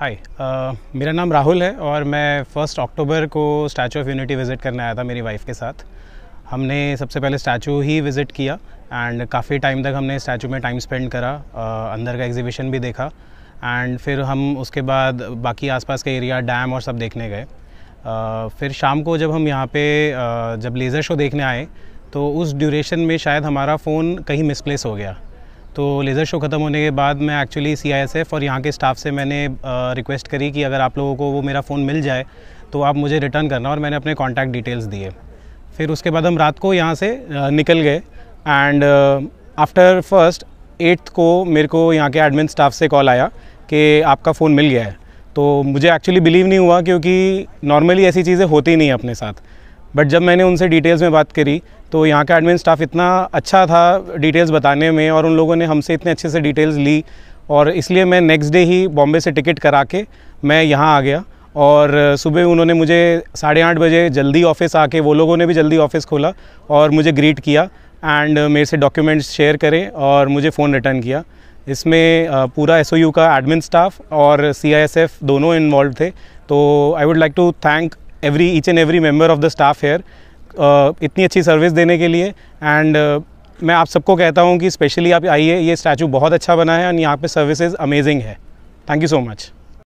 हाय uh, मेरा नाम राहुल है और मैं फ़र्स्ट अक्टूबर को स्टैचू ऑफ यूनिटी विज़िट करने आया था मेरी वाइफ़ के साथ हमने सबसे पहले स्टैचू ही विज़िट किया एंड काफ़ी टाइम तक हमने स्टैचू में टाइम स्पेंड करा uh, अंदर का एग्जीबिशन भी देखा एंड फिर हम उसके बाद बाकी आसपास के एरिया डैम और सब देखने गए uh, फिर शाम को जब हम यहाँ पे uh, जब लेज़र शो देखने आए तो उस ड्यूरेशन में शायद हमारा फ़ोन कहीं मिसप्लेस हो गया तो लेज़र शो ख़त्म होने के बाद मैं actually C I S F और यहाँ के स्टाफ से मैंने रिक्वेस्ट करी कि अगर आप लोगों को वो मेरा फ़ोन मिल जाए तो आप मुझे रिटर्न करना और मैंने अपने कॉन्टैक्ट डिटेल्स दिए फिर उसके बाद हम रात को यहाँ से निकल गए एंड आफ्टर फर्स्ट एट्थ को मेरे को यहाँ के एडमिन स्टाफ से कॉल आया कि आपका फ़ोन मिल गया है तो मुझे एक्चुअली बिलीव नहीं हुआ क्योंकि नॉर्मली ऐसी चीज़ें होती नहीं अपने साथ बट जब मैंने उनसे डिटेल्स में बात करी तो यहाँ का एडमिन स्टाफ इतना अच्छा था डिटेल्स बताने में और उन लोगों ने हमसे इतने अच्छे से डिटेल्स ली और इसलिए मैं नेक्स्ट डे ही बॉम्बे से टिकट करा के मैं यहाँ आ गया और सुबह उन्होंने मुझे साढ़े आठ बजे जल्दी ऑफिस आके वो लोगों ने भी जल्दी ऑफिस खोला और मुझे ग्रीट किया एंड मेरे से डॉक्यूमेंट्स शेयर करे और मुझे फ़ोन रिटर्न किया इसमें पूरा एस का एडमिन स्टाफ और सी दोनों इन्वॉल्व थे तो I would like to thank every each and every member of the staff here इतनी अच्छी सर्विस देने के लिए एंड uh, मैं आप सबको कहता हूँ कि स्पेशली आप आइए ये स्टैचू बहुत अच्छा बना है एंड यहाँ पे सर्विसेज अमेजिंग है थैंक यू सो मच